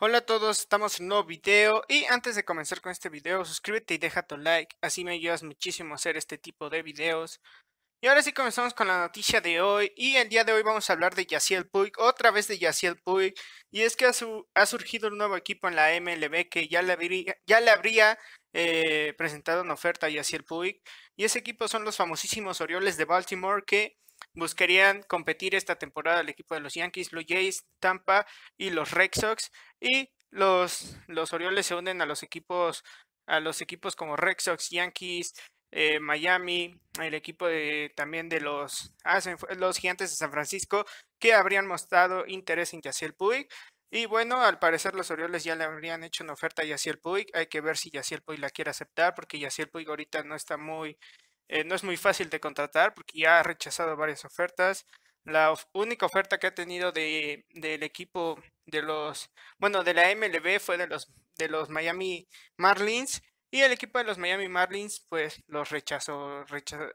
Hola a todos, estamos en un nuevo video y antes de comenzar con este video suscríbete y deja tu like, así me ayudas muchísimo a hacer este tipo de videos. Y ahora sí comenzamos con la noticia de hoy y el día de hoy vamos a hablar de Yaciel Puig, otra vez de Yaciel Puig y es que ha, surgido un nuevo equipo en la MLB que ya le habría, eh, presentado una oferta a Yaciel Puig y ese equipo son los famosísimos Orioles de Baltimore que buscarían competir esta temporada el equipo de los Yankees, los Jays, Tampa y los Red Sox. Y los, los Orioles se unen a los equipos, a los equipos como Red Sox, Yankees, eh, Miami, el equipo de, también de los, ah, los Gigantes de San Francisco, que habrían mostrado interés en Yaciel Puig. Y bueno, al parecer los Orioles ya le habrían hecho una oferta a Yaciel Puig. Hay que ver si Yaciel Puig la quiere aceptar, porque Yaciel Puig ahorita no está muy, eh, no es muy fácil de contratar porque ya ha rechazado varias ofertas. La única oferta que ha tenido de, del equipo de los, bueno, de la MLB fue de los, de los Miami Marlins. Y el equipo de los Miami Marlins, pues los rechazó.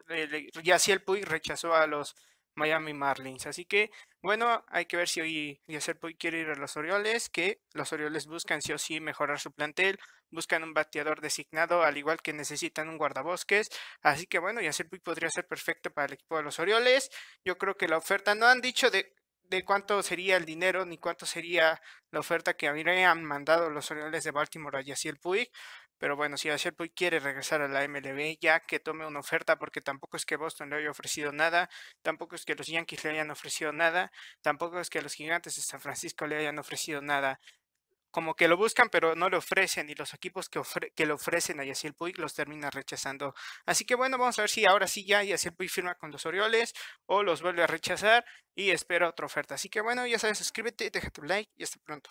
Eh, y así el Puig rechazó a los Miami Marlins. Así que, bueno, hay que ver si hoy Puig quiere ir a los Orioles, que los Orioles buscan sí o sí mejorar su plantel, buscan un bateador designado, al igual que necesitan un guardabosques. Así que, bueno, Puig podría ser perfecto para el equipo de los Orioles. Yo creo que la oferta, no han dicho de, de cuánto sería el dinero ni cuánto sería la oferta que habrían mandado los Orioles de Baltimore a Yacer Puig, pero bueno, si Puig quiere regresar a la MLB, ya que tome una oferta, porque tampoco es que Boston le haya ofrecido nada, tampoco es que los Yankees le hayan ofrecido nada, tampoco es que los Gigantes de San Francisco le hayan ofrecido nada. Como que lo buscan, pero no le ofrecen, y los equipos que, le ofrecen a Yassiel Puig los termina rechazando. Así que bueno, vamos a ver si ahora sí ya Yassiel Puig firma con los Orioles o los vuelve a rechazar y espera otra oferta. Así que bueno, ya sabes, suscríbete, deja tu like y hasta pronto.